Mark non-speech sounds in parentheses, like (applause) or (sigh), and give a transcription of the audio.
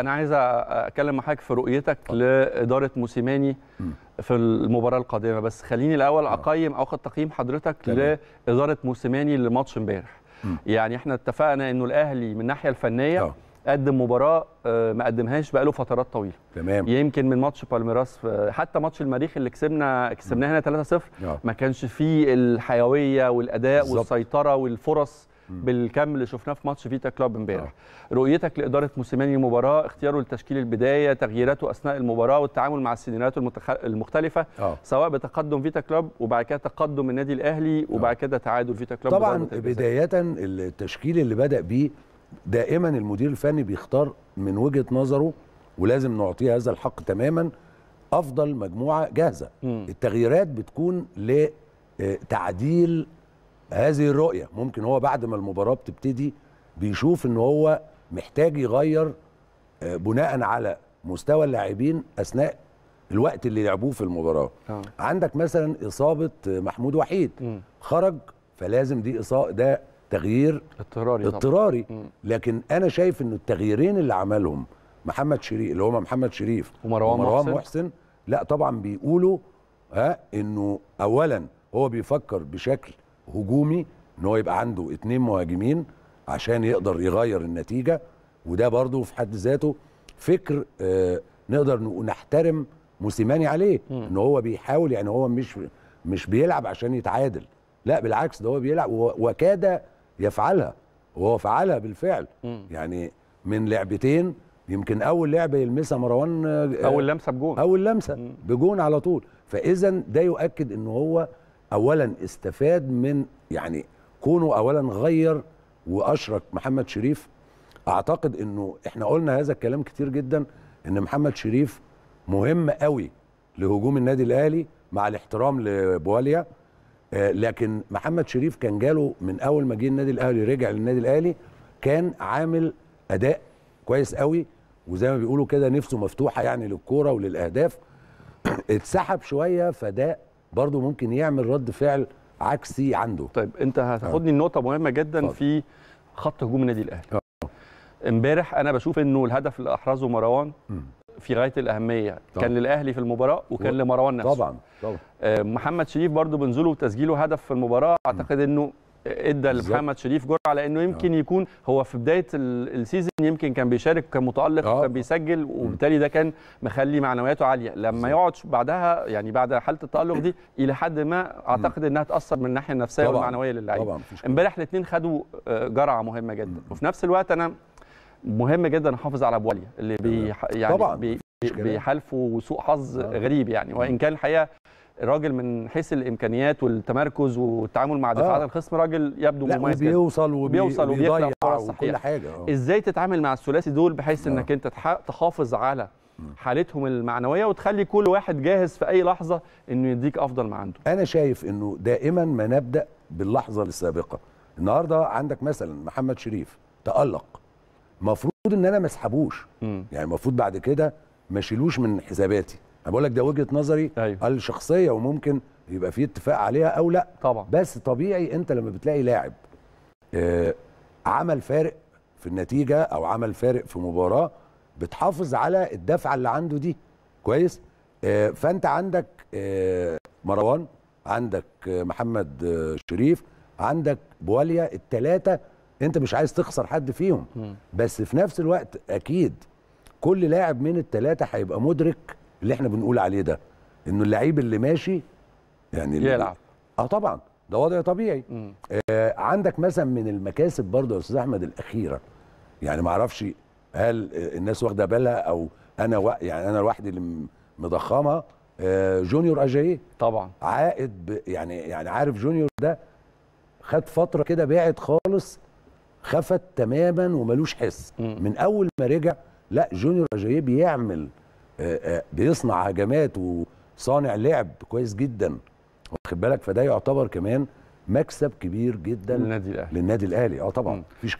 انا عايز اتكلم مع حضرتك في رؤيتك لاداره موسيماني في المباراه القادمه بس خليني الاول آه. اقيم اخذ تقييم حضرتك طبعا. لاداره موسيماني لماتش امبارح يعني احنا اتفقنا انه الاهلي من الناحيه الفنيه طبعا. آه. قدم مباراه آه، ما قدمهاش بقاله فترات طويله تمام يمكن من ماتش بالميراس حتى ماتش المريخ اللي كسبنا كسبناه هنا 3-0 ما كانش فيه الحيويه والاداء بالزبط. والسيطره والفرص بالكم اللي شفناه في ماتش فيتا كلوب امبارح آه. رؤيتك لاداره موسيماني المباراه اختياره لتشكيل البدايه تغييراته اثناء المباراه والتعامل مع السيناريوهات المتخ... المختلفه أوه. سواء بتقدم فيتا كلوب وبعد كده تقدم النادي الاهلي وبعد آه. كده تعادل فيتا كلوب طبعا بدايه التشكيل اللي بدا بيه دائما المدير الفني بيختار من وجهه نظره ولازم نعطيه هذا الحق تماما افضل مجموعه جاهزه م. التغييرات بتكون لتعديل آه، هذه الرؤيه ممكن هو بعد ما المباراه بتبتدي بيشوف ان هو محتاج يغير آه، بناء على مستوى اللاعبين اثناء الوقت اللي لعبوه في المباراه آه. عندك مثلا اصابه محمود وحيد م. خرج فلازم دي اصابه ده تغيير اضطراري اضطراري لكن انا شايف ان التغييرين اللي عملهم محمد شريف اللي هما محمد شريف ومروان, ومروان محسن. محسن لا طبعا بيقولوا ها انه اولا هو بيفكر بشكل هجومي ان هو يبقى عنده اثنين مهاجمين عشان يقدر يغير النتيجه وده برضه في حد ذاته فكر آه، نقدر نحترم موسيماني عليه ان هو بيحاول يعني هو مش مش بيلعب عشان يتعادل لا بالعكس ده هو بيلعب وكاد يفعلها وهو فعلها بالفعل يعني من لعبتين يمكن اول لعبه يلمسها مروان آه، اول لمسه بجون اول لمسه بجون على طول فاذا ده يؤكد ان هو اولا استفاد من يعني كونه اولا غير واشرك محمد شريف اعتقد انه احنا قلنا هذا الكلام كتير جدا ان محمد شريف مهم قوي لهجوم النادي الاهلي مع الاحترام لبواليا آه، لكن محمد شريف كان جاله من اول ما جه النادي الاهلي رجع للنادي الاهلي كان عامل اداء كويس قوي وزي ما بيقولوا كده نفسه مفتوحه يعني للكوره وللاهداف (clears throat) اتسحب شويه فده برضه ممكن يعمل رد فعل عكسي عنده طيب انت هتاخدني النقطه آه. مهمه جدا فضل. في خط هجوم النادي الاهلي آه. امبارح انا بشوف انه الهدف اللي احرزه مروان في غايه الاهميه طبعا. كان للاهلي في المباراه وكان و... لمروان نفسه طبعا طبعا آه، محمد شريف برضه بنزوله وتسجيله هدف في المباراه اعتقد انه ادى لمحمد شريف جرعه لانه يمكن آه. يكون هو في بدايه السيزون يمكن كان بيشارك آه. كان متالق وكان بيسجل وبالتالي ده كان مخلي معنوياته عاليه لما يقعد بعدها يعني بعد حاله التالق دي الى حد ما اعتقد انها تاثر من الناحيه النفسيه والمعنويه للاعيبه امبارح الاثنين خدوا آه، جرعه مهمه جدا وفي نفس الوقت انا مهم جدا احافظ على ابو اللي بي يعني بيحالفوا بي بيحالفه سوء حظ غريب يعني وان كان الحقيقه راجل من حيث الامكانيات والتمركز والتعامل مع دفاعات آه. الخصم راجل يبدو لا مميز وبيوصل وبي... بيوصل وبيضيع وكل حاجه آه. ازاي تتعامل مع الثلاثي دول بحيث آه. انك انت تحافظ على حالتهم المعنويه وتخلي كل واحد جاهز في اي لحظه انه يديك افضل ما عنده انا شايف انه دائما ما نبدا باللحظه السابقه النهارده عندك مثلا محمد شريف تالق المفروض ان انا ما اسحبوش يعني المفروض بعد كده ما اشيلوش من حساباتي انا بقول لك ده وجهه نظري أيوة. الشخصيه وممكن يبقى في اتفاق عليها او لا طبعا بس طبيعي انت لما بتلاقي لاعب آه عمل فارق في النتيجه او عمل فارق في مباراه بتحافظ على الدفعه اللي عنده دي كويس آه فانت عندك آه مروان عندك آه، محمد آه، شريف عندك بواليا الثلاثه انت مش عايز تخسر حد فيهم م. بس في نفس الوقت اكيد كل لاعب من الثلاثه هيبقى مدرك اللي احنا بنقول عليه ده انه اللعيب اللي ماشي يعني يلعب اه طبعا ده وضع طبيعي آه عندك مثلا من المكاسب برضه يا استاذ احمد الاخيره يعني ما اعرفش هل الناس واخده بالها او انا و... يعني انا لوحدي اللي مضخمها آه جونيور اجاي طبعا عائد ب... يعني يعني عارف جونيور ده خد فتره كده بعد خالص خفت تماما وملوش حس مم. من اول ما رجع لا جونيور اجاي بيعمل آه، آه، بيصنع هجمات وصانع لعب كويس جدا واخد بالك فده يعتبر كمان مكسب كبير جدا للنادي الاهلي للنادي الاهلي اه طبعا مفيش